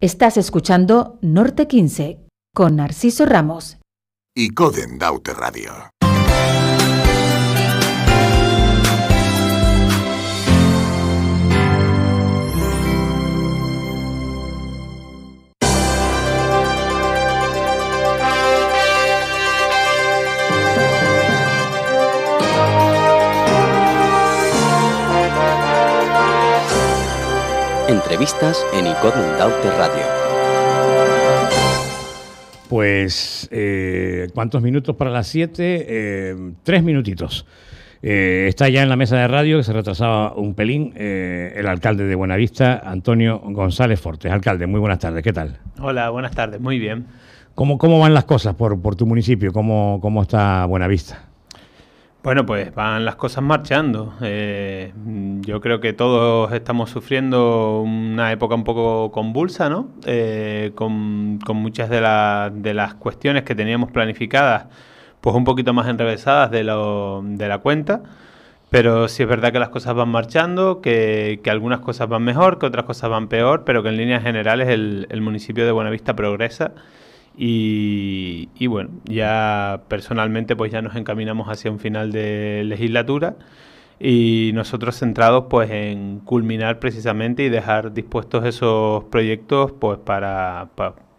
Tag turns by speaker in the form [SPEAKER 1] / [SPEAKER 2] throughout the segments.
[SPEAKER 1] Estás escuchando Norte 15 con Narciso Ramos y Coden Daute Radio. Entrevistas en Icodum Daute Radio. Pues, eh, ¿cuántos minutos para las 7? Eh, tres minutitos. Eh, está ya en la mesa de radio, que se retrasaba un pelín, el alcalde de Buenavista, Antonio González Fortes. Alcalde, muy buenas tardes, ¿qué tal?
[SPEAKER 2] Hola, buenas tardes, muy bien.
[SPEAKER 1] ¿Cómo, cómo van las cosas por, tu municipio? ¿Cómo, ¿Cómo está Buenavista?
[SPEAKER 2] Bueno, pues van las cosas marchando. Eh, yo creo que todos estamos sufriendo una época un poco convulsa, ¿no? Eh, con, muchas de, las cuestiones que teníamos planificadas, pues un poquito más enrevesadas de, la cuenta. Pero sí es verdad que las cosas van marchando, que, algunas cosas van mejor, que otras cosas van peor, pero que en líneas generales el, el municipio de Buenavista progresa y, bueno, ya personalmente pues ya nos encaminamos hacia un final de legislatura y nosotros centrados pues en culminar precisamente y dejar dispuestos esos proyectos pues para,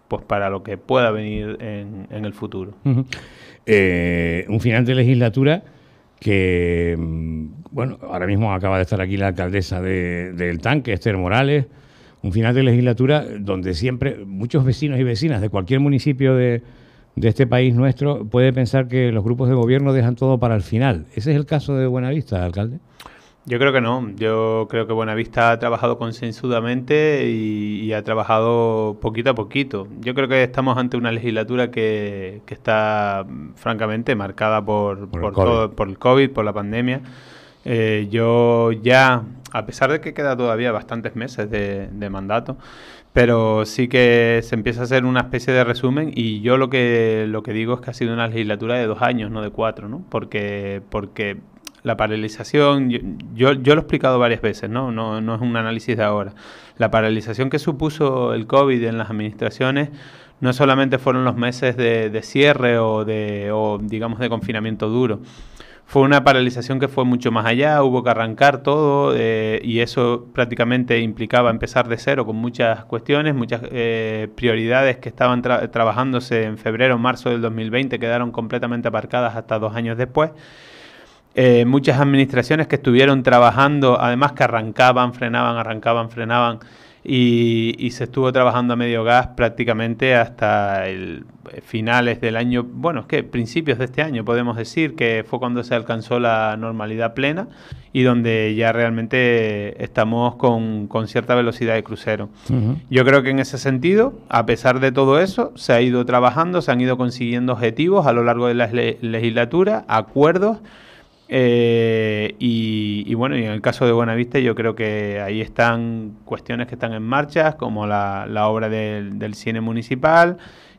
[SPEAKER 2] pues para lo que pueda venir en, en el futuro.
[SPEAKER 1] Eh, un final de legislatura que, mm, bueno, ahora mismo acaba de estar aquí la alcaldesa de, del Tanque, Esther Morales, un final de legislatura donde siempre muchos vecinos y vecinas de cualquier municipio de, este país nuestro puede pensar que los grupos de gobierno dejan todo para el final. ¿Ese es el caso de Buenavista, alcalde?
[SPEAKER 2] Yo creo que no. Yo creo que Buenavista ha trabajado consensudamente y, ha trabajado poquito a poquito. Yo creo que estamos ante una legislatura que, está francamente marcada por, el COVID. por la pandemia. Eh, yo ya a pesar de que queda todavía bastantes meses de, mandato, pero sí que se empieza a hacer una especie de resumen y yo lo que, lo que digo es que ha sido una legislatura de dos años, no de cuatro, ¿no? Porque, porque la paralización, yo, yo, lo he explicado varias veces, ¿no? ¿no? es un análisis de ahora. La paralización que supuso el COVID en las administraciones no solamente fueron los meses de, cierre o de, o digamos, de confinamiento duro, fue una paralización que fue mucho más allá, hubo que arrancar todo eh, y eso prácticamente implicaba empezar de cero con muchas cuestiones, muchas eh, prioridades que estaban trabajándose en febrero, marzo del 2020 quedaron completamente aparcadas hasta dos años después. Eh, muchas administraciones que estuvieron trabajando, además que arrancaban, frenaban, arrancaban, frenaban y, se estuvo trabajando a medio gas prácticamente hasta el eh, finales del año, bueno, es que principios de este año podemos decir que fue cuando se alcanzó la normalidad plena y donde ya realmente estamos con, cierta velocidad de crucero. Yo creo que en ese sentido, a pesar de todo eso, se ha ido trabajando, se han ido consiguiendo objetivos a lo largo de la legislatura, acuerdos eh, y, bueno, y en el caso de Buenavista yo creo que ahí están cuestiones que están en marcha, como la, obra del, cine municipal,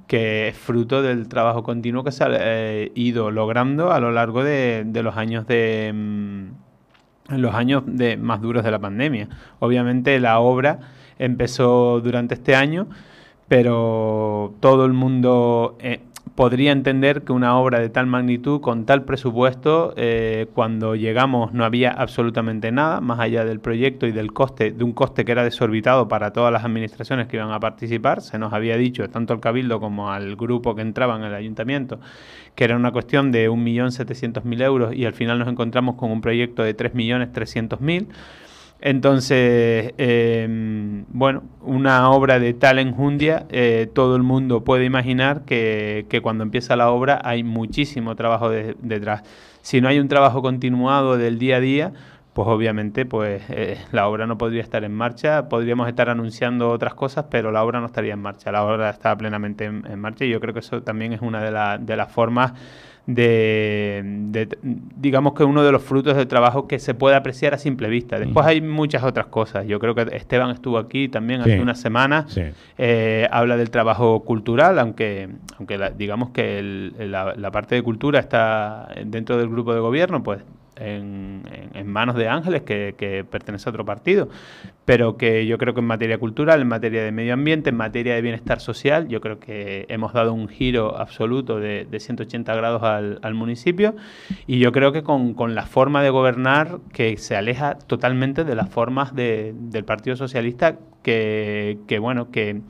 [SPEAKER 2] que es fruto del trabajo continuo que se ha eh, ido logrando a lo largo de, los años de... Mm, los años de, más duros de la pandemia. Obviamente la obra empezó durante este año, pero todo el mundo eh, podría entender que una obra de tal magnitud, con tal presupuesto, eh, cuando llegamos no había absolutamente nada, más allá del proyecto y del coste, de un coste que era desorbitado para todas las administraciones que iban a participar. Se nos había dicho, tanto al Cabildo como al grupo que entraba en el ayuntamiento, que era una cuestión de 1.700.000 euros y al final nos encontramos con un proyecto de 3.300.000. Entonces, em, bueno, una obra de tal enjundia, eh, todo el mundo puede imaginar que, que, cuando empieza la obra hay muchísimo trabajo detrás. Si no hay un trabajo continuado del día a día, pues obviamente pues, eh, la obra no podría estar en marcha, podríamos estar anunciando otras cosas, pero la obra no estaría en marcha, la obra está plenamente en, marcha y yo creo que eso también es una de, de las formas de, digamos que uno de los frutos del trabajo que se puede apreciar a simple vista. Después hay muchas otras cosas. Yo creo que Esteban estuvo aquí también hace una semana eh, habla del trabajo cultural, aunque, aunque digamos que la, parte de cultura está dentro del grupo de gobierno, pues en, manos de Ángeles, que, pertenece a otro partido, pero que yo creo que en materia cultural, en materia de medio ambiente, en materia de bienestar social, yo creo que hemos dado un giro absoluto de, 180 grados al, municipio y yo creo que con, la forma de gobernar que se aleja totalmente de las formas del Partido Socialista que, que, bueno, que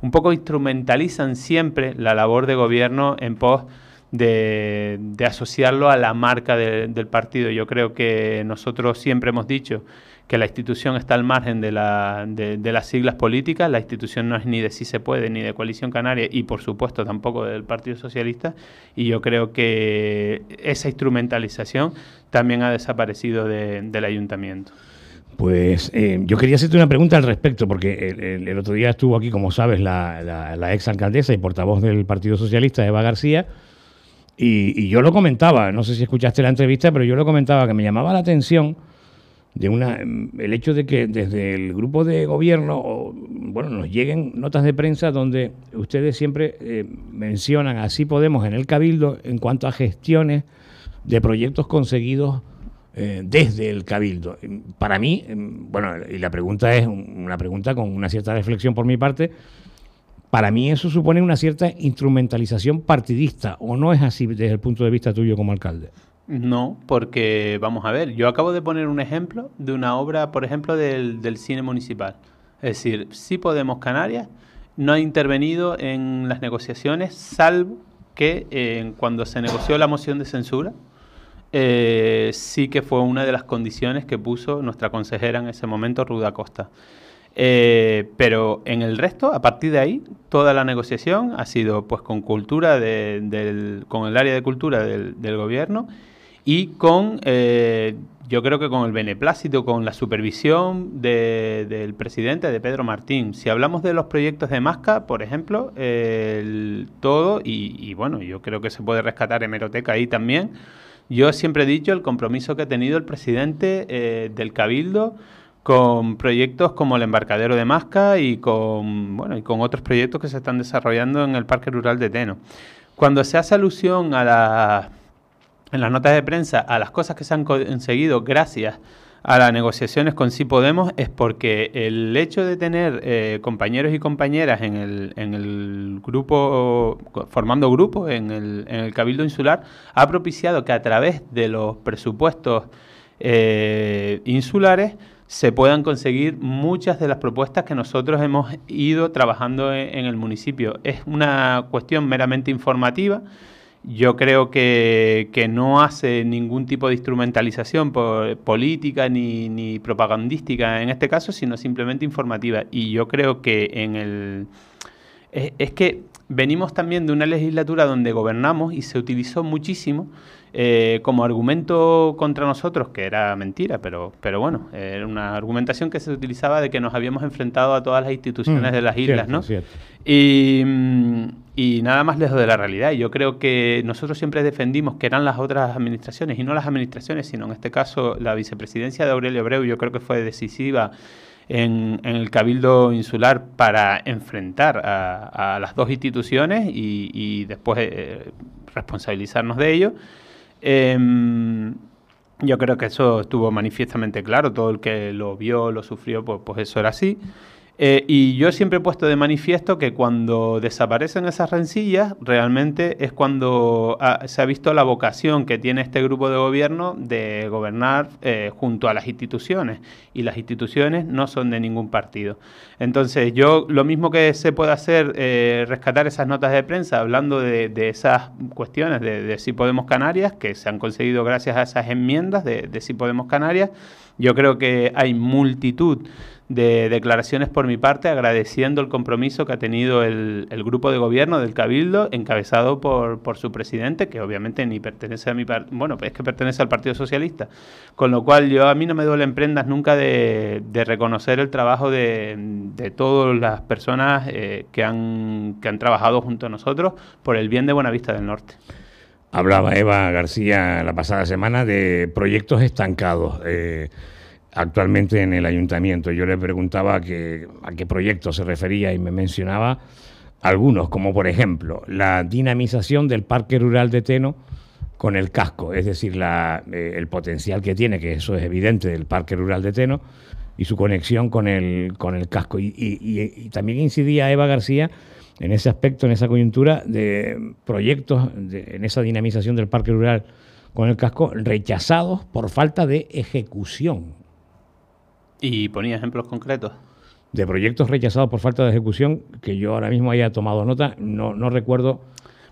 [SPEAKER 2] un poco instrumentalizan siempre la labor de gobierno en pos de, asociarlo a la marca del partido. Yo creo que nosotros siempre hemos dicho que la institución está al margen de, las siglas políticas, la institución no es ni de Si se puede, ni de coalición canaria y por supuesto tampoco del Partido Socialista, y yo creo que esa instrumentalización también ha desaparecido del ayuntamiento.
[SPEAKER 1] Pues eh, yo quería hacerte una pregunta al respecto, porque el, otro día estuvo aquí, como sabes, la ex alcaldesa y portavoz del Partido Socialista, Eva García, y, yo lo comentaba, no sé si escuchaste la entrevista, pero yo lo comentaba que me llamaba la atención de mm, el hecho de que desde el grupo de gobierno bueno nos lleguen notas de prensa donde ustedes siempre eh, mencionan así podemos en el cabildo en cuanto a gestiones de proyectos conseguidos eh, desde el cabildo para mí mm, bueno y la pregunta es una pregunta con una cierta reflexión por mi parte para mí eso supone una cierta instrumentalización partidista, ¿o no es así desde el punto de vista tuyo como alcalde?
[SPEAKER 2] No, porque vamos a ver, yo acabo de poner un ejemplo de una obra, por ejemplo, del, cine municipal. Es decir, sí Podemos Canarias no ha intervenido en las negociaciones, salvo que eh, cuando se negoció la moción de censura, eh, sí que fue una de las condiciones que puso nuestra consejera en ese momento, Ruda Costa. Eh, pero en el resto, a partir de ahí, toda la negociación ha sido pues con cultura con el área de cultura del, gobierno y con eh, yo creo que con el beneplácito, con la supervisión del presidente de Pedro Martín. Si hablamos de los proyectos de Masca, por ejemplo, todo, y, bueno, yo creo que se puede rescatar hemeroteca ahí también. Yo siempre he dicho el compromiso que ha tenido el presidente eh, del Cabildo con proyectos como el embarcadero de Masca y con, bueno, y con otros proyectos que se están desarrollando en el Parque Rural de Teno. Cuando se hace alusión a en las notas de prensa a las cosas que se han conseguido gracias a las negociaciones con Sí Podemos es porque el hecho de tener eh, compañeros y compañeras en el, en el grupo, formando grupos en el, en el Cabildo Insular, ha propiciado que a través de los presupuestos eh, insulares, se puedan conseguir muchas de las propuestas que nosotros hemos ido trabajando e, en, el municipio. Es una cuestión meramente informativa. Yo creo que, que no hace ningún tipo de instrumentalización política ni, ni, propagandística en este caso, sino simplemente informativa. Y yo creo que en el... es que venimos también de una legislatura donde gobernamos y se utilizó muchísimo eh, como argumento contra nosotros, que era mentira, pero, pero bueno, era una argumentación que se utilizaba de que nos habíamos enfrentado a todas las instituciones mm, de las islas, ¿no? Mm, y, nada más lejos de la realidad. yo creo que nosotros siempre defendimos que eran las otras administraciones, y no las administraciones, sino en este caso la vicepresidencia de Aurelio Abreu, yo creo que fue decisiva. En, el Cabildo Insular para enfrentar a, las dos instituciones y, después eh, responsabilizarnos de ello. Em, yo creo que eso estuvo manifiestamente claro, todo el que lo vio, lo sufrió, pues, pues eso era así. Eh, y yo siempre he puesto de manifiesto que cuando desaparecen esas rencillas, realmente es cuando ah, se ha visto la vocación que tiene este grupo de gobierno de gobernar eh, junto a las instituciones. Y las instituciones no son de ningún partido. Entonces, yo lo mismo que se puede hacer, eh, rescatar esas notas de prensa hablando de, esas cuestiones de, Si Podemos Canarias, que se han conseguido gracias a esas enmiendas de, de Si Podemos Canarias yo creo que hay multitud de declaraciones por mi parte agradeciendo el compromiso que ha tenido el, grupo de gobierno del Cabildo, encabezado por, su presidente, que obviamente ni pertenece a mi bueno, es que pertenece al Partido Socialista. Con lo cual yo a mí no me en prendas nunca de, reconocer el trabajo de, todas las personas eh, que, han, que han trabajado junto a nosotros por el
[SPEAKER 1] bien de Buenavista del Norte. Hablaba Eva García la pasada semana de proyectos estancados. Eh, actualmente en el ayuntamiento. Yo le preguntaba a qué proyecto se refería y me mencionaba algunos, como por ejemplo la dinamización del parque rural de Teno con el casco, es decir, la, eh, el potencial que tiene, que eso es evidente, del parque rural de Teno, y su conexión con el, con el casco. Y, y, también incidía Eva García en ese aspecto, en esa coyuntura de proyectos, en esa dinamización del parque rural con el casco, rechazados por falta de ejecución.
[SPEAKER 2] ¿Y ponía ejemplos concretos?
[SPEAKER 1] De proyectos rechazados por falta de ejecución, que yo ahora mismo haya tomado nota, no, no recuerdo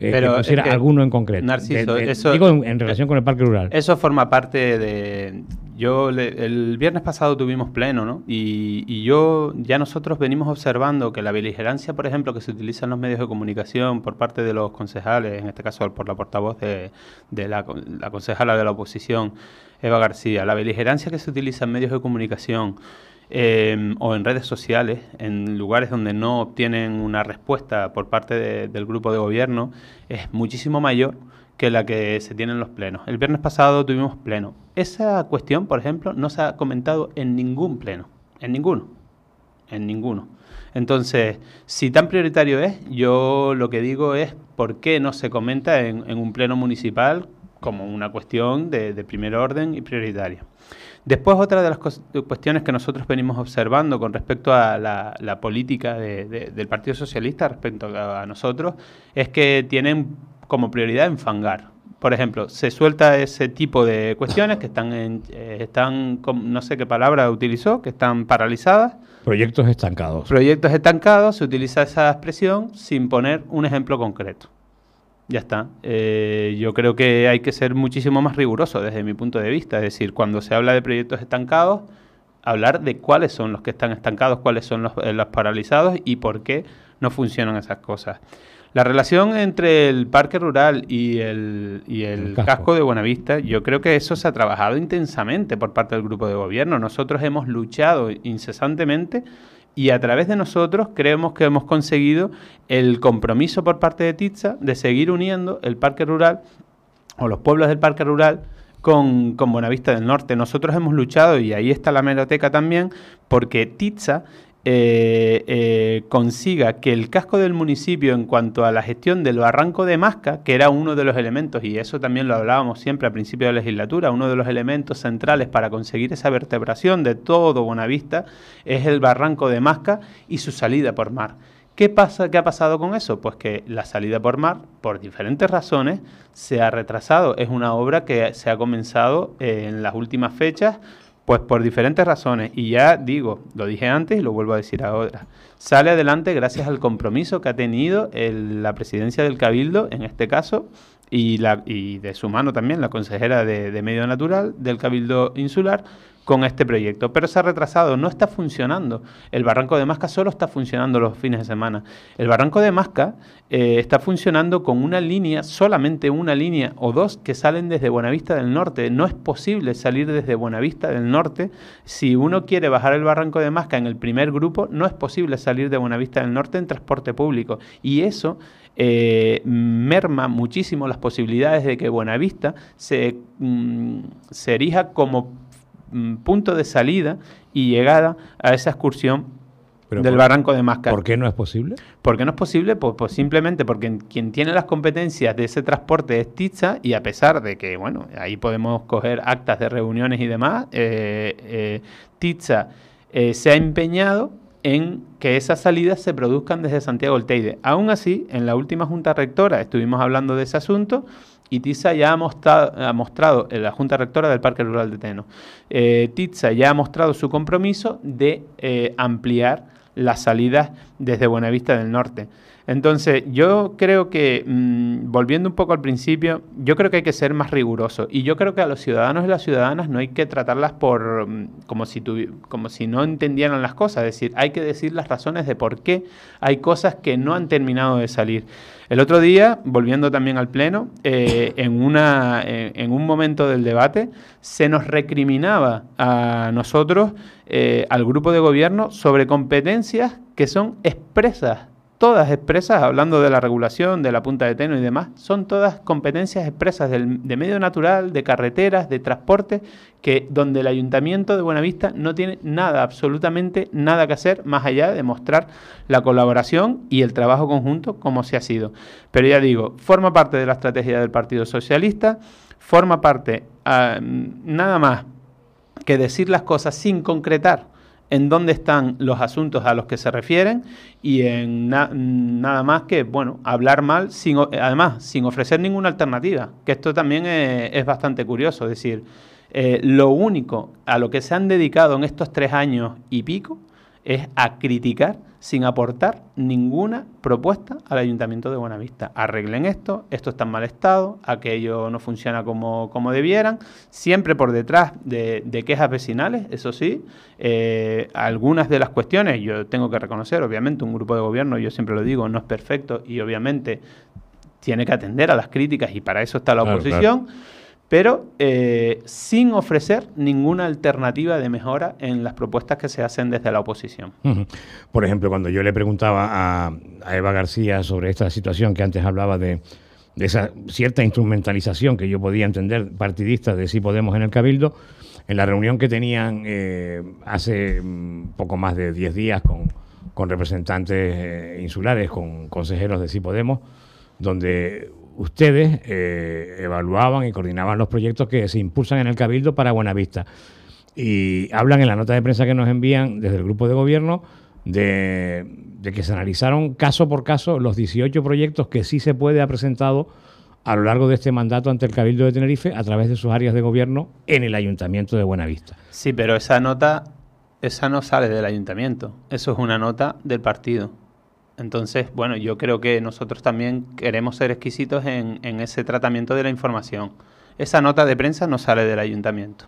[SPEAKER 1] eh, Pero alguno en concreto. Narciso, eh, eh, eso, digo en, relación con el parque rural.
[SPEAKER 2] Eso forma parte de... Yo el viernes pasado tuvimos pleno, ¿no? Y, y, yo ya nosotros venimos observando que la beligerancia, por ejemplo, que se utiliza en los medios de comunicación por parte de los concejales, en este caso por la portavoz de, la, la concejala de la oposición, Eva García, la beligerancia que se utiliza en medios de comunicación, Em, o en redes sociales, en lugares donde no obtienen una respuesta por parte del grupo de gobierno, es muchísimo mayor que la que se tiene en los plenos. El viernes pasado tuvimos pleno. Esa cuestión, por ejemplo, no se ha comentado en ningún pleno, en ninguno, en ninguno. Entonces, si tan prioritario es, yo lo que digo es por qué no se comenta en un pleno municipal como una cuestión de, primer orden y prioritaria. Después otra de las cuestiones que nosotros venimos observando con respecto a la, política del Partido Socialista respecto a, nosotros es que tienen como prioridad enfangar. Por ejemplo, se suelta ese tipo de cuestiones que están, eh, están no sé qué palabra utilizó, que están paralizadas. Proyectos estancados. Proyectos estancados, se utiliza esa expresión sin poner un ejemplo concreto. Ya está. Eh, yo creo que hay que ser muchísimo más riguroso desde mi punto de vista. Es decir, cuando se habla de proyectos estancados, hablar de cuáles son los que están estancados, cuáles son los, eh, paralizados y por qué no funcionan esas cosas. La relación entre el parque rural y el, casco. casco de Buenavista, yo creo que eso se ha trabajado intensamente por parte del grupo de gobierno. Nosotros hemos luchado incesantemente y a través de nosotros creemos que hemos conseguido el compromiso por parte de Titsa de seguir uniendo el parque rural o los pueblos del parque rural con, Buenavista del Norte. Nosotros hemos luchado, y ahí está la meroteca también, porque Titsa eh, eh, consiga que el casco del municipio en cuanto a la gestión del barranco de Masca, que era uno de los elementos, y eso también lo hablábamos siempre al principio de la legislatura, uno de los elementos centrales para conseguir esa vertebración de todo Buenavista es el barranco de Masca y su salida por mar. ¿Qué, pasa, ¿Qué ha pasado con eso? Pues que la salida por mar, por diferentes razones, se ha retrasado. Es una obra que se ha comenzado eh, en las últimas fechas, pues por diferentes razones, y ya digo, lo dije antes y lo vuelvo a decir ahora, sale adelante gracias al compromiso que ha tenido la presidencia del Cabildo, en este caso, y, la, de su mano también la consejera de, de Medio Natural del Cabildo Insular, con este proyecto, pero se ha retrasado, no está funcionando. El barranco de Masca solo está funcionando los fines de semana. El barranco de Masca eh, está funcionando con una línea, solamente una línea o dos que salen desde Buenavista del Norte. No es posible salir desde Buenavista del Norte. Si uno quiere bajar el barranco de Masca en el primer grupo, no es posible salir de Buenavista del Norte en transporte público. Y eso eh, merma muchísimo las posibilidades de que Buenavista se, mm, se erija como punto de salida y llegada a esa excursión del barranco de Máscara. ¿Por qué no es posible? porque no es posible? Pues, simplemente porque quien tiene las competencias de ese transporte es Tiza y a pesar de que, bueno, ahí podemos coger actas de reuniones y demás, eh, eh, eh, se ha empeñado en que esas salidas se produzcan desde Santiago del Teide. Aún así, en la última Junta Rectora estuvimos hablando de ese asunto y TIZA ya ha mostrado, ha eh, la Junta Rectora del Parque Rural de Teno, eh, ya ha mostrado su compromiso de eh, ampliar las salidas desde Buenavista del Norte. Entonces, yo creo que, mm, volviendo un poco al principio, yo creo que hay que ser más riguroso. Y yo creo que a los ciudadanos y las ciudadanas no hay que tratarlas por mm, como si, como si no entendieran las cosas. Es decir, hay que decir las razones de por qué hay cosas que no han terminado de salir. El otro día, volviendo también al Pleno, eh, en, una, en, un momento del debate se nos recriminaba a nosotros, eh, al grupo de gobierno, sobre competencias que son expresas todas expresas, hablando de la regulación, de la punta de teno y demás, son todas competencias expresas de medio natural, de carreteras, de transporte, que donde el ayuntamiento de Buenavista no tiene nada, absolutamente nada que hacer más allá de mostrar la colaboración y el trabajo conjunto como se ha sido. Pero ya digo, forma parte de la estrategia del Partido Socialista, forma parte ah, nada más que decir las cosas sin concretar en dónde están los asuntos a los que se refieren y en nada más que, bueno, hablar mal, sin, además, sin ofrecer ninguna alternativa, que esto también eh, es, bastante curioso, es decir, eh, lo único a lo que se han dedicado en estos tres años y pico es a criticar sin aportar ninguna propuesta al Ayuntamiento de Buenavista. Arreglen esto, esto está en mal estado, aquello no funciona como, como debieran, siempre por detrás de, quejas vecinales, eso sí, eh, algunas de las cuestiones, yo tengo que reconocer, obviamente un grupo de gobierno, yo siempre lo digo, no es perfecto y obviamente tiene que atender a las críticas y para eso está la oposición pero eh, sin ofrecer ninguna alternativa de mejora en las propuestas que se hacen desde la oposición.
[SPEAKER 1] Por ejemplo, cuando yo le preguntaba a, Eva García sobre esta situación que antes hablaba de, esa cierta instrumentalización que yo podía entender partidista de Si Podemos en el Cabildo, en la reunión que tenían eh, hace mm, poco más de 10 días con, con representantes eh, insulares, con consejeros de Si Podemos, donde ustedes eh, evaluaban y coordinaban los proyectos que se impulsan en el Cabildo para Buenavista. Y hablan en la nota de prensa que nos envían desde el grupo de gobierno de, que se analizaron caso por caso los 18 proyectos que sí se puede ha presentado a lo largo de este mandato ante el Cabildo de Tenerife a través de sus áreas de gobierno en el Ayuntamiento de Buenavista.
[SPEAKER 2] Sí, pero esa nota, esa no sale del Ayuntamiento, eso es una nota del partido. Entonces, bueno, yo creo que nosotros también queremos ser exquisitos en, ese tratamiento de la información. Esa nota de prensa no sale del ayuntamiento.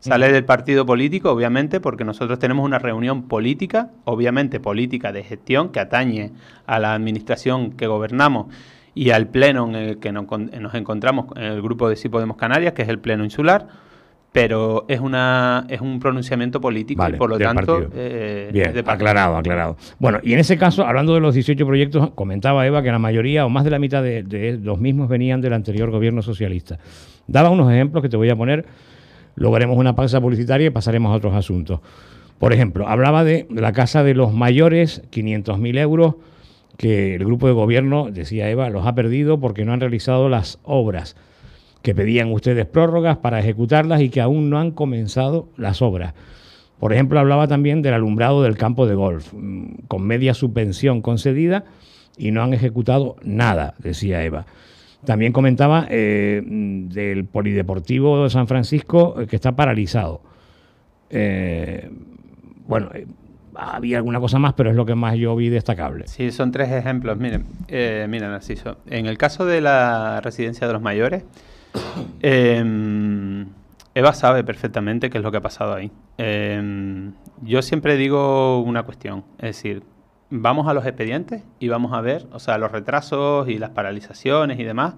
[SPEAKER 2] Sale del partido político, obviamente, porque nosotros tenemos una reunión política, obviamente política de gestión, que atañe a la administración que gobernamos y al pleno en el que nos, encontramos el grupo de Si Podemos Canarias, que es el pleno insular pero es, una, es un pronunciamiento político y por lo tanto eh, aclarado, aclarado.
[SPEAKER 1] Bueno, y en ese caso, hablando de los 18 proyectos, comentaba Eva que la mayoría o más de la mitad de, los mismos venían del anterior gobierno socialista. Daba unos ejemplos que te voy a poner, lograremos una pausa publicitaria y pasaremos a otros asuntos. Por ejemplo, hablaba de la casa de los mayores, 500.000 euros, que el grupo de gobierno, decía Eva, los ha perdido porque no han realizado las obras que pedían ustedes prórrogas para ejecutarlas y que aún no han comenzado las obras. Por ejemplo, hablaba también del alumbrado del campo de golf, mm, con media subvención concedida y no han ejecutado nada, decía Eva. También comentaba eh, del Polideportivo de San Francisco eh, que está paralizado. Eh, bueno, había alguna cosa más, pero es lo que más yo vi destacable.
[SPEAKER 2] Sí, son tres ejemplos. Miren, eh, miren Narciso. En el caso de la residencia de los mayores, Em, Eva sabe perfectamente qué es lo que ha pasado ahí. Em, yo siempre digo una cuestión, es decir, vamos a los expedientes y vamos a ver, o sea, los retrasos y las paralizaciones y demás,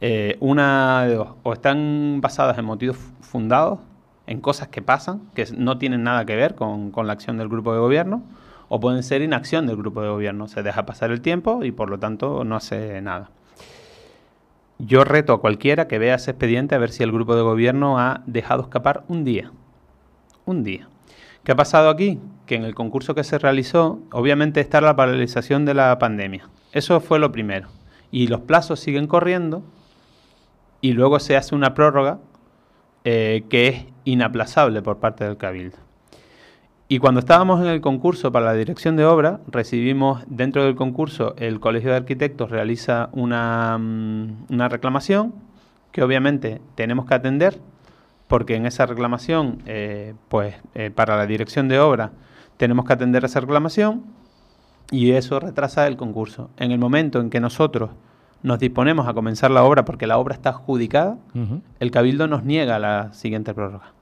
[SPEAKER 2] eh, una de dos, o están basadas en motivos fundados, en cosas que pasan, que no tienen nada que ver con, con la acción del grupo de gobierno, o pueden ser inacción del grupo de gobierno, se deja pasar el tiempo y por lo tanto no hace nada. Yo reto a cualquiera que vea ese expediente a ver si el grupo de gobierno ha dejado escapar un día. Un día. ¿Qué ha pasado aquí? Que en el concurso que se realizó, obviamente está la paralización de la pandemia. Eso fue lo primero. Y los plazos siguen corriendo y luego se hace una prórroga eh, que es inaplazable por parte del cabildo. Y cuando estábamos en el concurso para la dirección de obra, recibimos dentro del concurso, el Colegio de Arquitectos realiza una, mm, una reclamación que obviamente tenemos que atender, porque en esa reclamación, eh, pues eh, para la dirección de obra, tenemos que atender esa reclamación y eso retrasa el concurso. En el momento en que nosotros nos disponemos a comenzar la obra porque la obra está adjudicada, el cabildo nos niega la siguiente prórroga.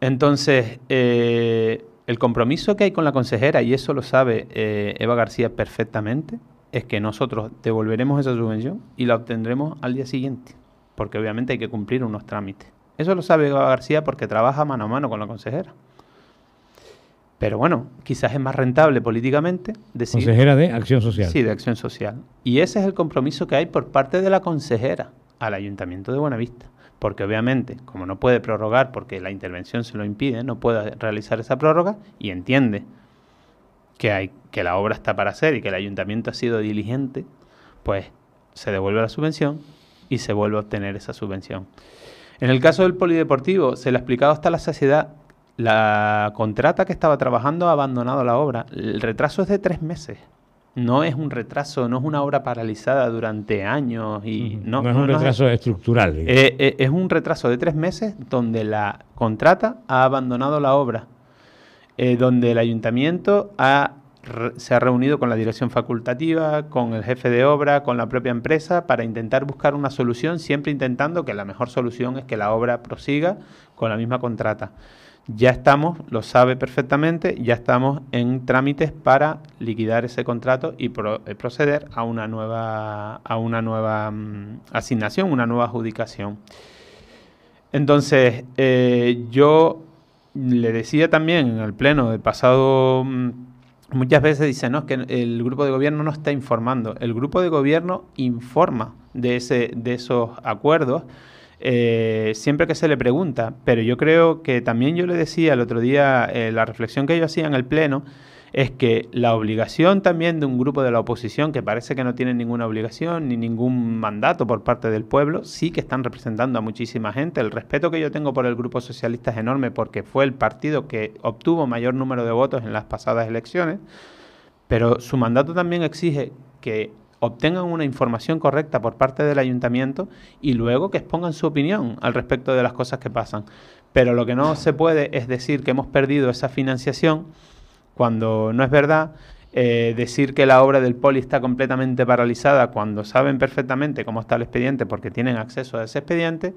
[SPEAKER 2] Entonces, eh, el compromiso que hay con la consejera, y eso lo sabe eh, Eva García perfectamente, es que nosotros devolveremos esa subvención y la obtendremos al día siguiente, porque obviamente hay que cumplir unos trámites. Eso lo sabe Eva García porque trabaja mano a mano con la consejera. Pero bueno, quizás es más rentable políticamente decir... Consejera de Acción Social. Sí, de Acción Social. Y ese es el compromiso que hay por parte de la consejera al Ayuntamiento de Buenavista porque obviamente, como no puede prorrogar porque la intervención se lo impide, no puede realizar esa prórroga y entiende que, hay, que la obra está para hacer y que el ayuntamiento ha sido diligente, pues se devuelve la subvención y se vuelve a obtener esa subvención. En el caso del polideportivo, se le ha explicado hasta la saciedad, la contrata que estaba trabajando ha abandonado la obra, el retraso es de tres meses no es un retraso, no es una obra paralizada durante años y no, es un retraso
[SPEAKER 1] estructural.
[SPEAKER 2] Eh, eh, es un retraso de tres meses donde la contrata ha abandonado la obra, eh, donde el ayuntamiento se ha reunido con la dirección facultativa, con el jefe de obra, con la propia empresa para intentar buscar una solución, siempre intentando que la mejor solución es que la obra prosiga con la misma contrata. Ya estamos, lo sabe perfectamente, ya estamos en trámites para liquidar ese contrato y eh, proceder a una nueva, a una nueva mm, asignación, una nueva adjudicación. Entonces, eh, yo le decía también en el pleno del pasado... Mm, muchas veces dicen, que el grupo de gobierno no está informando. El grupo de gobierno informa de, ese, de esos acuerdos eh, siempre que se le pregunta, pero yo creo que también yo le decía el otro día, eh, la reflexión que yo hacía en el Pleno, es que la obligación también de un grupo de la oposición, que parece que no tiene ninguna obligación ni ningún mandato por parte del pueblo, sí que están representando a muchísima gente. El respeto que yo tengo por el Grupo Socialista es enorme porque fue el partido que obtuvo mayor número de votos en las pasadas elecciones, pero su mandato también exige que obtengan una información correcta por parte del ayuntamiento y luego que expongan su opinión al respecto de las cosas que pasan. Pero lo que no se puede es decir que hemos perdido esa financiación cuando no es verdad, eh, decir que la obra del poli está completamente paralizada cuando saben perfectamente cómo está el expediente porque tienen acceso a ese expediente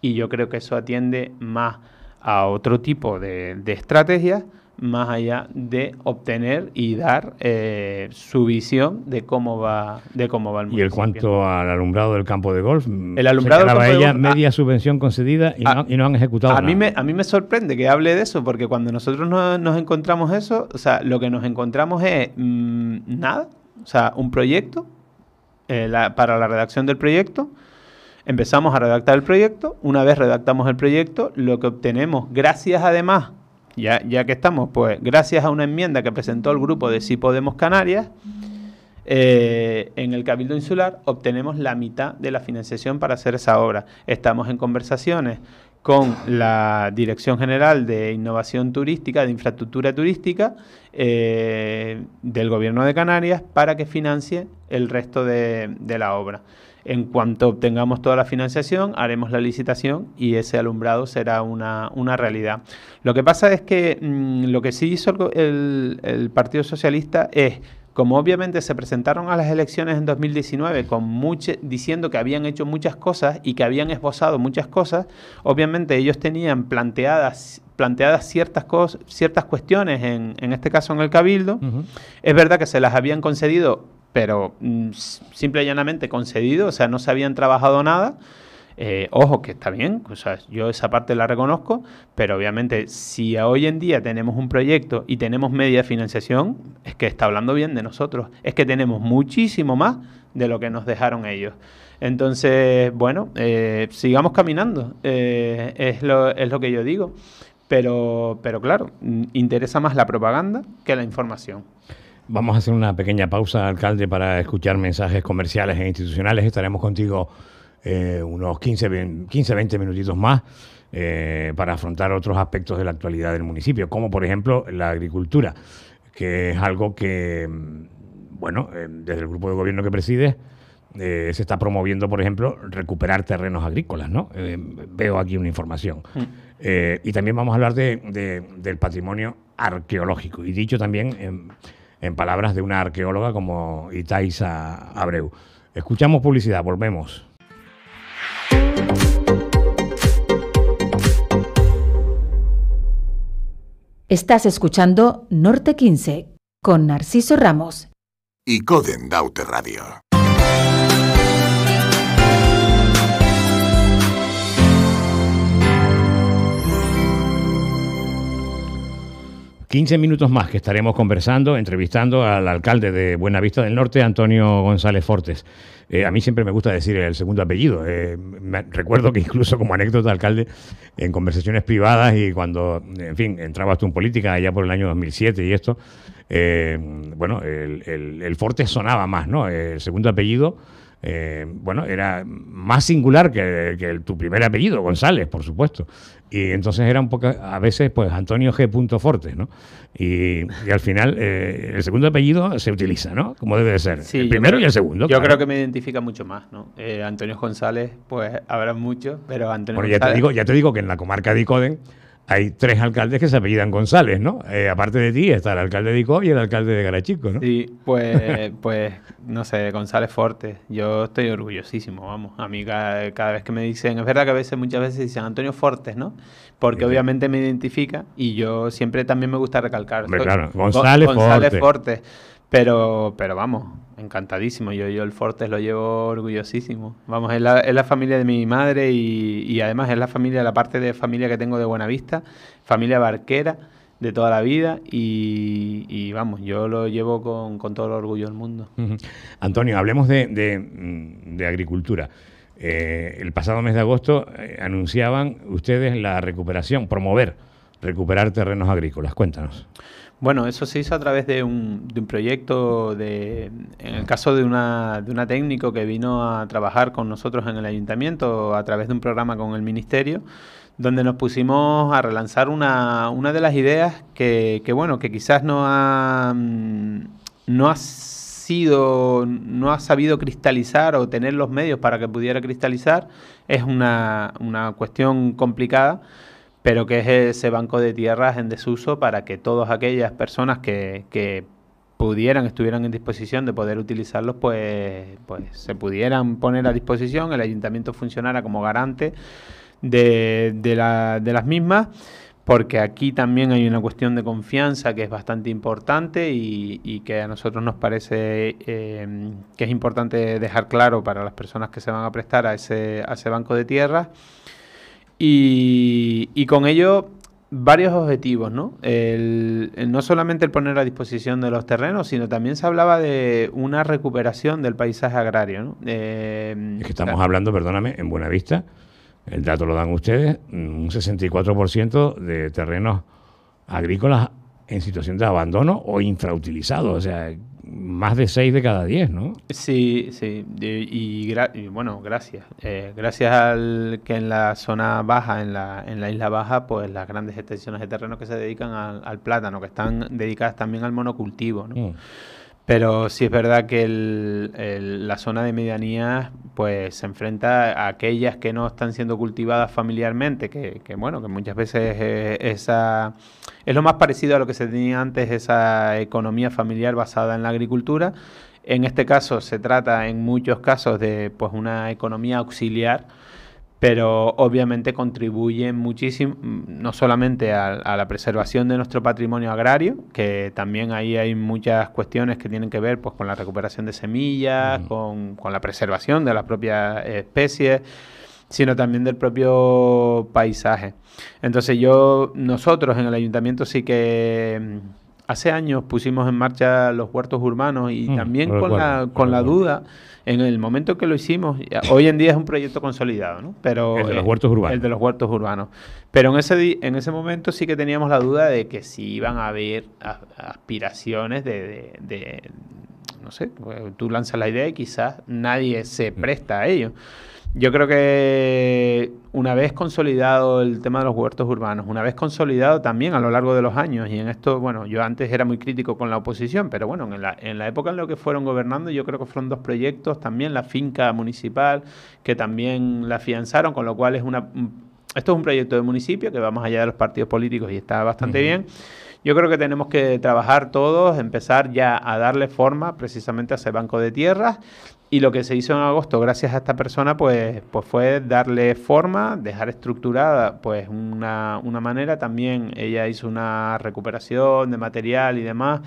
[SPEAKER 2] y yo creo que eso atiende más a otro tipo de, de estrategias más allá de obtener y dar eh, su visión de cómo va de cómo va el mundo. Y el cuanto al alumbrado del campo de golf, el alumbrado del campo ah,
[SPEAKER 1] media subvención concedida ah, y, no, han ejecutado a nada. Mí
[SPEAKER 2] me, a mí me sorprende que hable de eso, porque cuando nosotros nos encontramos eso, o sea, lo que nos encontramos es mm, nada, o sea, un proyecto eh, para la redacción del proyecto, empezamos a redactar el proyecto, una vez redactamos el proyecto, lo que obtenemos, gracias además ya, que estamos, pues gracias a una enmienda que presentó el grupo de Si Podemos Canarias, eh, en el Cabildo Insular obtenemos la mitad de la financiación para hacer esa obra. Estamos en conversaciones con la Dirección General de Innovación Turística, de Infraestructura Turística eh, del Gobierno de Canarias para que financie el resto de la obra. En cuanto obtengamos toda la financiación, haremos la licitación y ese alumbrado será una, realidad. Lo que pasa es que mm, lo que sí hizo el, Partido Socialista es como obviamente se presentaron a las elecciones en 2019 con diciendo que habían hecho muchas cosas y que habían esbozado muchas cosas, obviamente ellos tenían planteadas planteadas ciertas, cosas, ciertas cuestiones, en, este caso en el Cabildo. Es verdad que se las habían concedido pero mm, simple y llanamente concedido, o sea, no se habían trabajado nada. Eh, ojo, que está bien, o sea, yo esa parte la reconozco, pero obviamente si hoy en día tenemos un proyecto y tenemos media financiación, es que está hablando bien de nosotros, es que tenemos muchísimo más de lo que nos dejaron ellos. Entonces, bueno, eh, sigamos caminando, eh, es, lo, que yo digo, pero, pero claro, mm, interesa más la propaganda que la información.
[SPEAKER 1] Vamos a hacer una pequeña pausa, alcalde, para escuchar mensajes comerciales e institucionales. Estaremos contigo eh, unos 15, 15, 20 minutitos más eh, para afrontar otros aspectos de la actualidad del municipio, como por ejemplo la agricultura, que es algo que, mm, bueno, eh, desde el grupo de gobierno que preside, se está promoviendo, por ejemplo, recuperar terrenos agrícolas, ¿no? veo aquí una información. Mm. y también vamos a hablar de, del patrimonio arqueológico, y dicho también em, en palabras de una arqueóloga como Itaiza Abreu. Escuchamos publicidad, volvemos. Estás escuchando Norte 15 con Narciso Ramos y Coden Radio. 15 minutos más que estaremos conversando, entrevistando al alcalde de Buenavista del Norte, Antonio González Fortes. Eh, a mí siempre me gusta decir el segundo apellido. Eh, recuerdo que incluso como anécdota, alcalde, en conversaciones privadas y cuando, en fin, entrabas tú en política allá por el año 2007 y esto, eh, bueno, el, Fortes sonaba más, ¿no? El segundo apellido, bueno, era más singular que, tu primer apellido, González, por supuesto. Y entonces era un poco, a veces, pues Antonio G. Forte, ¿no? Y, al final, eh, el segundo apellido se utiliza, ¿no? Como debe ser. el primero y el segundo. Yo creo que
[SPEAKER 2] me identifica mucho más, ¿no? Eh, Antonio González, pues habrá mucho, pero Antonio bueno, Ya te, digo, ya
[SPEAKER 1] te digo que en la comarca de Icoden hay tres alcaldes que se apellidan González, ¿no? Eh, aparte de ti está el alcalde de Ico y el alcalde de Garachico, ¿no? Sí,
[SPEAKER 2] pues, pues no sé, González Forte. Yo estoy orgullosísimo, vamos. A mí cada, vez que me dicen, es verdad que a veces, muchas veces dicen Antonio Fortes, ¿no? Porque obviamente me identifica y yo siempre también me gusta recalcar. Pero claro, González, Forte. Pero, pero vamos, encantadísimo. Yo, yo el Fortes lo llevo orgullosísimo. Vamos, es la, es la familia de mi madre y, y, además es la familia, la parte de familia que tengo de Buenavista, familia barquera de toda la vida y, vamos, yo lo llevo con, todo el orgullo del mundo.
[SPEAKER 1] Antonio, hablemos de, de, mm, agricultura. Eh, el pasado mes de agosto eh, anunciaban ustedes la recuperación, promover, recuperar terrenos agrícolas. Cuéntanos.
[SPEAKER 2] Bueno, eso se hizo a través de un, proyecto, de, en el caso de una, de una técnico que vino a trabajar con nosotros en el ayuntamiento a través de un programa con el ministerio, donde nos pusimos a relanzar una, de las ideas que, que, bueno, que quizás no ha, mm, no ha sido, no ha sabido cristalizar o tener los medios para que pudiera cristalizar, es una, una cuestión complicada pero que es ese banco de tierras en desuso para que todas aquellas personas que, pudieran, estuvieran en disposición de poder utilizarlos, pues, pues, se pudieran poner a disposición, el ayuntamiento funcionara como garante de, las mismas, porque aquí también hay una cuestión de confianza que es bastante importante y, que a nosotros nos parece eh, que es importante dejar claro para las personas que se van a prestar a ese, a ese banco de tierras y, con ello varios objetivos, ¿no? El, no solamente el poner a disposición de los terrenos, sino también se hablaba de una recuperación del paisaje agrario, ¿no? Eh,
[SPEAKER 1] es que estamos hablando, perdóname, en Buena Vista el dato lo dan ustedes, un 64% de terrenos agrícolas en situación de abandono o infrautilizado, o sea, más de 6 de cada 10, ¿no?
[SPEAKER 2] Sí, sí, y, bueno, gracias. Eh, gracias al que en la zona baja, en la, en la isla baja, pues las grandes extensiones de terreno que se dedican al, plátano, que están dedicadas también al monocultivo, ¿no? Mm. Pero sí es verdad que la zona de medianía pues se enfrenta a aquellas que no están siendo cultivadas familiarmente, que, muchas veces es, lo más parecido a lo que se tenía antes, esa economía familiar basada en la agricultura. En este caso se trata en muchos casos de pues una economía auxiliar pero obviamente contribuye muchísimo, mm, no solamente a, la preservación de nuestro patrimonio agrario, que también ahí hay muchas cuestiones que tienen que ver pues, con la recuperación de semillas, con, la preservación de las propias especies, sino también del propio paisaje. Entonces yo, nosotros en el ayuntamiento sí que mm, hace años pusimos en marcha los huertos urbanos y mm, también con la, con la duda, en el momento que lo hicimos, hoy en día es un proyecto consolidado, ¿no? Pero, los eh, huertos urbanos. de los huertos urbanos. Pero en ese, en ese momento sí que teníamos la duda de que si iban a haber aspiraciones de, de no sé, pues, tú lanzas la idea y quizás nadie se mm. presta a ello. Yo creo que una vez consolidado el tema de los huertos urbanos, una vez consolidado también a lo largo de los años, y en esto, bueno, yo antes era muy crítico con la oposición, pero bueno, en la, en la época en la que fueron gobernando, yo creo que fueron dos proyectos, también la finca municipal, que también la afianzaron, con lo cual es una... Esto es un proyecto de municipio que va más allá de los partidos políticos y está bastante bien. Yo creo que tenemos que trabajar todos, empezar ya a darle forma precisamente a ese banco de tierras y lo que se hizo en agosto, gracias a esta persona, pues, pues fue darle forma, dejar estructurada pues una, una manera. También ella hizo una recuperación de material y demás.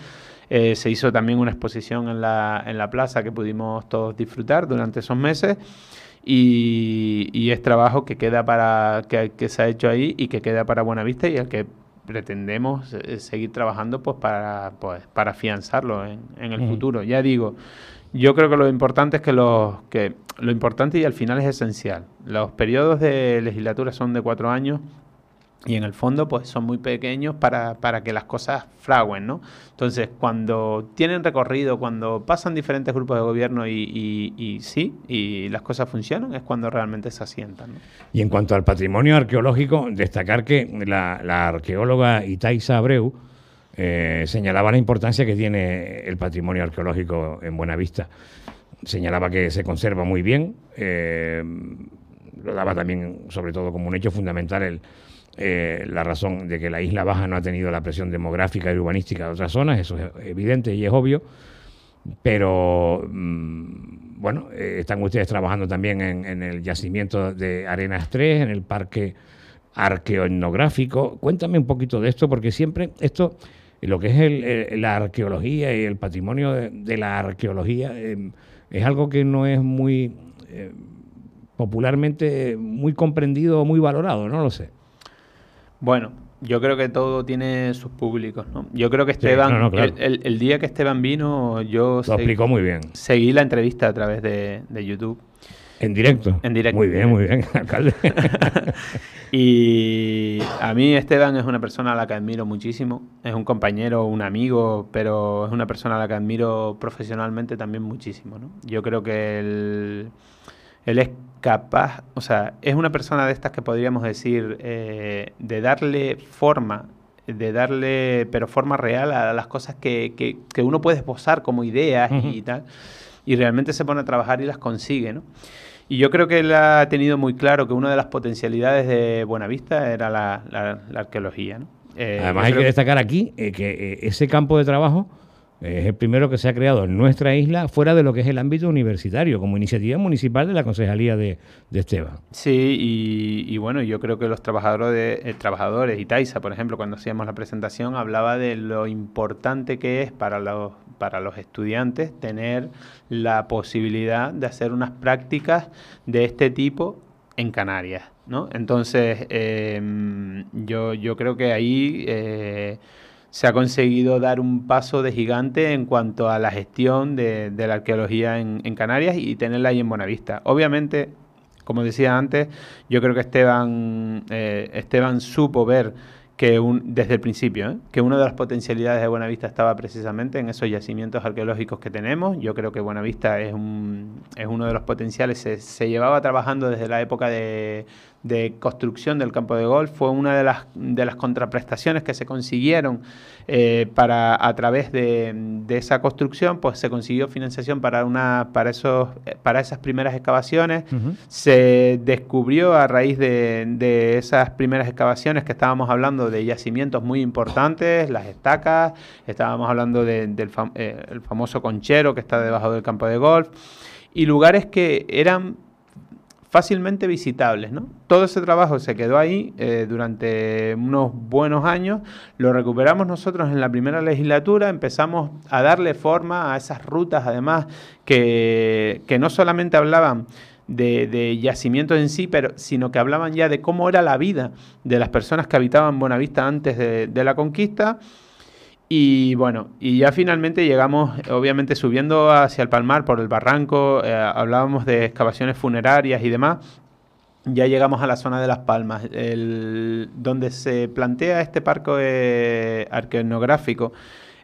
[SPEAKER 2] Eh, se hizo también una exposición en la, en la plaza que pudimos todos disfrutar durante esos meses. Y, y es trabajo que queda para que, que, se ha hecho ahí y que queda para Buenavista y al que pretendemos eh, seguir trabajando pues para pues para afianzarlo en, el futuro. Ya digo, yo creo que lo importante es que, los, que lo importante y al final es esencial. Los periodos de legislatura son de cuatro años y en el fondo pues son muy pequeños para, que las cosas fraguen, ¿no? Entonces, cuando tienen recorrido, cuando pasan diferentes grupos de gobierno y, sí, y
[SPEAKER 1] las cosas funcionan, es cuando realmente se asientan. Y en cuanto al patrimonio arqueológico, destacar que la, la arqueóloga Itaiza Abreu eh, señalaba la importancia que tiene el patrimonio arqueológico en Buenavista. Señalaba que se conserva muy bien, eh, lo daba también, sobre todo, como un hecho fundamental eh, la razón de que la Isla Baja no ha tenido la presión demográfica y urbanística de otras zonas, eso es evidente y es obvio, pero mm, bueno, están ustedes trabajando también en, en el yacimiento de Arenas 3, en el parque arqueoetnográfico. Cuéntame un poquito de esto, porque siempre esto lo que es la arqueología y el patrimonio de, la arqueología em, es algo que no es muy eh, popularmente muy comprendido o muy valorado, no lo sé.
[SPEAKER 2] Bueno, yo creo que todo tiene sus públicos, Yo creo que Esteban, el, día que Esteban vino, yo... Lo muy bien. Seguí la entrevista a través de YouTube en directo. En directo. Muy bien, muy bien, alcalde. y a mí Esteban es una persona a la que admiro muchísimo. Es un compañero, un amigo, pero es una persona a la que admiro profesionalmente también muchísimo. ¿no? Yo creo que él, él, es capaz, o sea, es una persona de estas que podríamos decir eh, de darle forma de darle, pero forma real a las cosas que, que, uno puede esbozar como ideas y tal y realmente se pone a trabajar y las consigue, ¿no? Y yo creo que él ha tenido muy claro que una de las potencialidades de Buenavista era la, arqueología. ¿no? Eh, Además, hay que destacar
[SPEAKER 1] aquí eh, que eh, ese campo de trabajo es el primero que se ha creado en nuestra isla fuera de lo que es el ámbito universitario, como iniciativa municipal de la Concejalía de, de Esteban.
[SPEAKER 2] Sí, y, bueno, yo creo que los trabajadores, y eh, por ejemplo, cuando hacíamos la presentación, hablaba de lo importante que es para los, para los estudiantes tener la posibilidad de hacer unas prácticas de este tipo en Canarias, ¿no? Entonces, em, yo, yo creo que ahí... Eh, se ha conseguido dar un paso de gigante en cuanto a la gestión de, la arqueología en, Canarias y tenerla ahí en Buenavista. Obviamente, como decía antes, yo creo que Esteban, eh, Esteban supo ver que un, desde el principio, ¿eh? que una de las potencialidades de Buenavista estaba precisamente en esos yacimientos arqueológicos que tenemos. Yo creo que Buenavista es, un, es uno de los potenciales, se llevaba trabajando desde la época de, de construcción del campo de golf fue una de las, de las contraprestaciones que se consiguieron eh, para, a través de, esa construcción, pues se consiguió financiación para, una, para, esos, eh, para esas primeras excavaciones. Se descubrió a raíz de, esas primeras excavaciones que estábamos hablando de yacimientos muy importantes, las estacas, estábamos hablando del eh, famoso conchero que está debajo del campo de golf, y lugares que eran fácilmente visitables. ¿no? Todo ese trabajo se quedó ahí eh, durante unos buenos años, lo recuperamos nosotros en la primera legislatura, empezamos a darle forma a esas rutas, además, que, no solamente hablaban de, yacimientos en sí, pero, sino que hablaban ya de cómo era la vida de las personas que habitaban Buenavista antes de la conquista y bueno, y ya finalmente llegamos, obviamente subiendo hacia el Palmar por el barranco, eh, hablábamos de excavaciones funerarias y demás, ya llegamos a la zona de Las Palmas, el, donde se plantea este parque eh,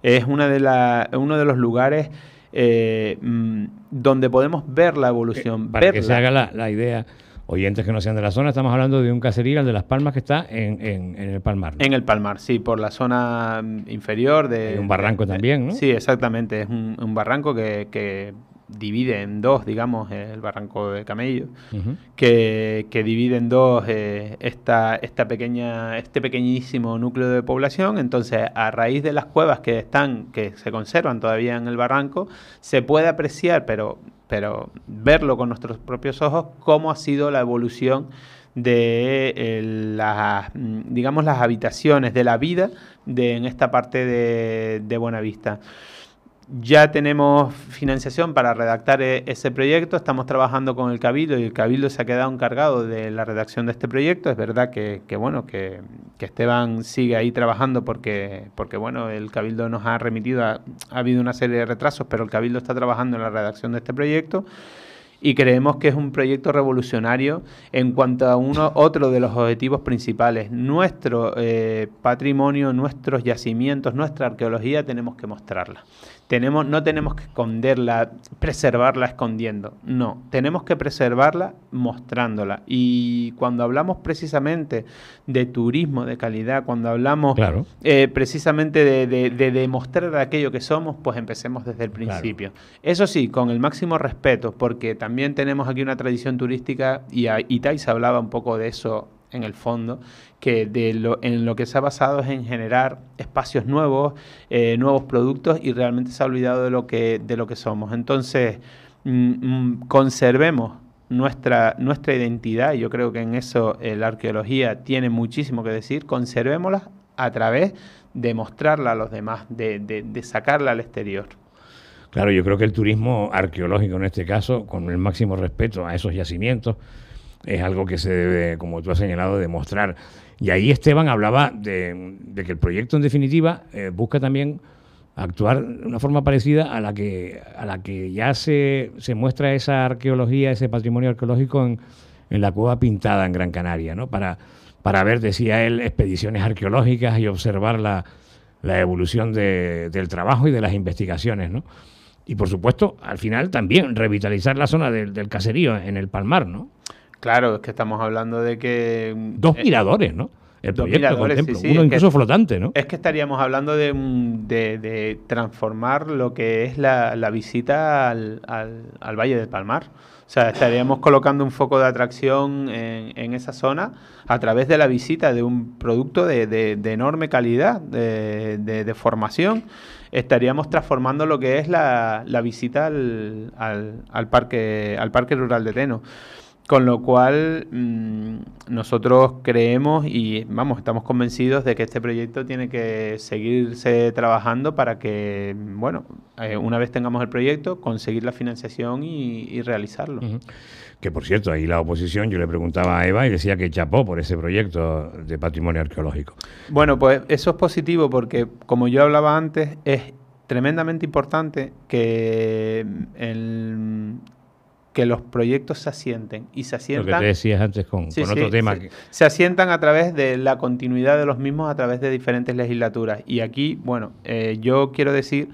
[SPEAKER 2] Es una de la, uno de los lugares eh, mm, donde podemos ver la evolución. para que se haga la,
[SPEAKER 1] la idea, oyentes que no sean de la zona, estamos hablando de un caserío, el de Las Palmas, que está en, el Palmar.
[SPEAKER 2] En el Palmar, sí, por la zona mm, inferior de... un barranco también, ¿no? Sí, exactamente, es un, un barranco que, que divide en dos, digamos, el barranco de Camello, que, divide en dos eh, esta, pequeña, este pequeñísimo núcleo de población. Entonces, a raíz de las cuevas que están, que se conservan todavía en el barranco, se puede apreciar, pero, pero verlo con nuestros propios ojos, cómo ha sido la evolución de eh, las, mm, digamos, las habitaciones de la vida de, en esta parte de, de Buenavista. Ya tenemos financiación para redactar eh, ese proyecto, estamos trabajando con el Cabildo y el Cabildo se ha quedado encargado de la redacción de este proyecto. Es verdad que, bueno, que, Esteban sigue ahí trabajando porque, porque bueno, el Cabildo nos ha remitido, ha habido una serie de retrasos, pero el Cabildo está trabajando en la redacción de este proyecto y creemos que es un proyecto revolucionario en cuanto a uno otro de los objetivos principales. Nuestro eh, patrimonio, nuestros yacimientos, nuestra arqueología tenemos que mostrarla tenemos, no tenemos que esconderla, preservarla escondiendo. No, tenemos que preservarla mostrándola. Y cuando hablamos precisamente de turismo de calidad, cuando hablamos eh, precisamente de, demostrar aquello que somos, pues empecemos desde el principio. Eso sí, con el máximo respeto, porque también tenemos aquí una tradición turística y, y hablaba un poco de eso en el fondo, que de en lo que se ha basado es en generar espacios nuevos, eh, nuevos productos y realmente se ha olvidado de lo que, de lo que somos. Entonces, mm, mm, conservemos nuestra, nuestra identidad, y yo creo que en eso eh, la arqueología tiene muchísimo que decir, conservémosla a través de mostrarla a los demás, de sacarla al exterior.
[SPEAKER 1] Claro, yo creo que el turismo arqueológico en este caso, con el máximo respeto a esos yacimientos, es algo que se debe, como tú has señalado, demostrar. Y ahí Esteban hablaba de, que el proyecto, en definitiva, eh, busca también actuar de una forma parecida a la que, a la que ya se, se muestra esa arqueología, ese patrimonio arqueológico en, la cueva pintada en Gran Canaria, ¿no? Para, para ver, decía él, expediciones arqueológicas y observar la, evolución del trabajo y de las investigaciones, ¿no? Y por supuesto, al final también revitalizar la zona del, del caserío en el Palmar, ¿no?
[SPEAKER 2] Claro, es que estamos hablando de que... Mm, dos eh, miradores, ¿no?
[SPEAKER 1] El proyecto, miradores, sí, sí, uno incluso flotante, ¿no?
[SPEAKER 2] Es que estaríamos hablando de, mm, transformar lo que es la, visita al, Valle del Palmar. O sea, estaríamos colocando un foco de atracción en, esa zona a través de la visita de un producto de, enorme calidad, de, formación. Estaríamos transformando lo que es la, visita al, parque, al Parque Rural de Teno. Con lo cual, mm, nosotros creemos y vamos, estamos convencidos de que este proyecto tiene que seguirse trabajando para que, bueno, eh, una vez tengamos el proyecto, conseguir la financiación y, realizarlo.
[SPEAKER 1] Que por cierto, ahí la oposición, yo le preguntaba a Eva y decía que chapó por ese proyecto de patrimonio arqueológico.
[SPEAKER 2] Bueno, pues eso es positivo porque, como yo hablaba antes, es tremendamente importante que mm, el, que los proyectos se asienten y se asientan. Lo antes tema. Se, asientan a través de la continuidad de los mismos a través de diferentes legislaturas. Y aquí, bueno, eh, yo quiero decir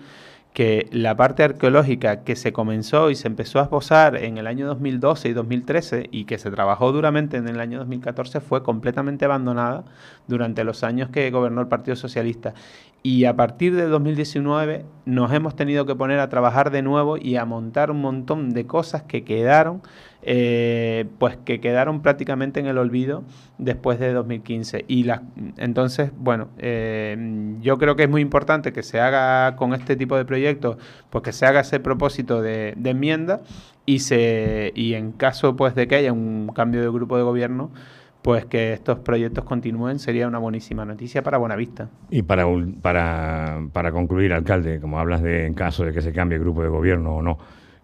[SPEAKER 2] que la parte arqueológica que se comenzó y se empezó a esbozar en el año 2012 y 2013 y que se trabajó duramente en el año 2014 fue completamente abandonada durante los años que gobernó el Partido Socialista. Y a partir de 2019 nos hemos tenido que poner a trabajar de nuevo y a montar un montón de cosas que quedaron eh, pues que quedaron prácticamente en el olvido después de 2015. Y las, entonces, bueno, eh, yo creo que es muy importante que se haga con este tipo de proyectos, pues que se haga ese propósito de, enmienda y, se, y en caso pues de que haya un cambio de grupo de gobierno, pues que estos proyectos continúen sería una buenísima noticia para Buenavista.
[SPEAKER 1] Y para, para, para concluir, alcalde, como hablas de en caso de que se cambie el grupo de gobierno o no,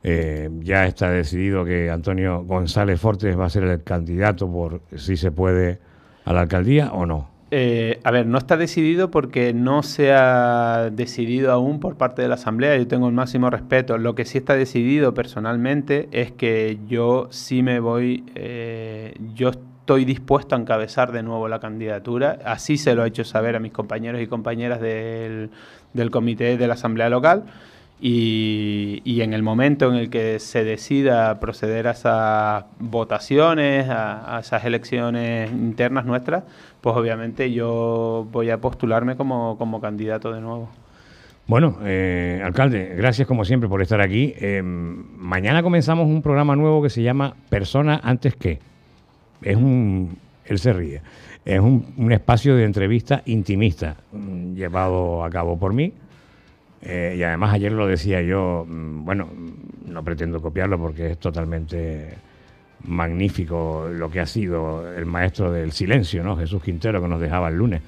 [SPEAKER 1] eh, ya está decidido que Antonio González Fortes va a ser el candidato por si se puede a la alcaldía o no.
[SPEAKER 2] Eh, a ver, no está decidido porque no se ha decidido aún por parte de la Asamblea. Yo tengo el máximo respeto. Lo que sí está decidido personalmente es que yo sí me voy, eh, yo estoy dispuesto a encabezar de nuevo la candidatura. Así se lo he hecho saber a mis compañeros y compañeras del, del comité de la Asamblea Local. Y, en el momento en el que se decida proceder a esas votaciones, a, esas elecciones internas nuestras, pues obviamente yo voy a postularme como, como candidato de nuevo.
[SPEAKER 1] Bueno, eh, alcalde, gracias como siempre por estar aquí. Eh, mañana comenzamos un programa nuevo que se llama Persona antes que. Es un... Él se ríe. Es un, un espacio de entrevista intimista mm, llevado a cabo por mí eh, y además ayer lo decía yo, mm, bueno, mm, no pretendo copiarlo porque es totalmente magnífico lo que ha sido el maestro del silencio, ¿no? Jesús Quintero que nos dejaba el lunes.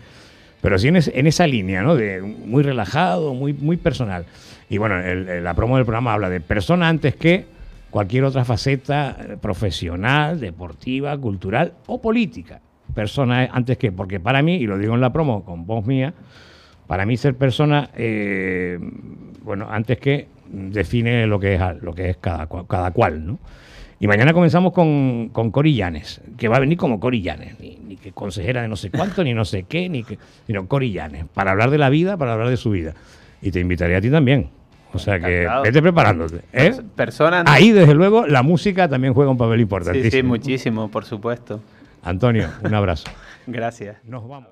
[SPEAKER 1] Pero sí en, esa línea, ¿no? De muy relajado, muy, muy personal. Y bueno, la promo del programa habla de persona antes que cualquier otra faceta eh, profesional, deportiva, cultural o política. Persona antes que, porque para mí, y lo digo en la promo con voz mía, para mí ser persona, eh, bueno, antes que define lo que es, lo que es cada, cual, ¿no? Y mañana comenzamos con, con Cori que va a venir como Corillanes, Llanes, ni, que consejera de no sé cuánto, ni no sé qué, ni que, sino Cori para hablar de la vida, para hablar de su vida. Y te invitaré a ti también. O sea que vete preparándote. ¿eh? Ahí, desde luego, la música también juega un papel importante. Sí, sí,
[SPEAKER 2] muchísimo, por supuesto.
[SPEAKER 1] Antonio, un abrazo.
[SPEAKER 2] Gracias. Nos vamos.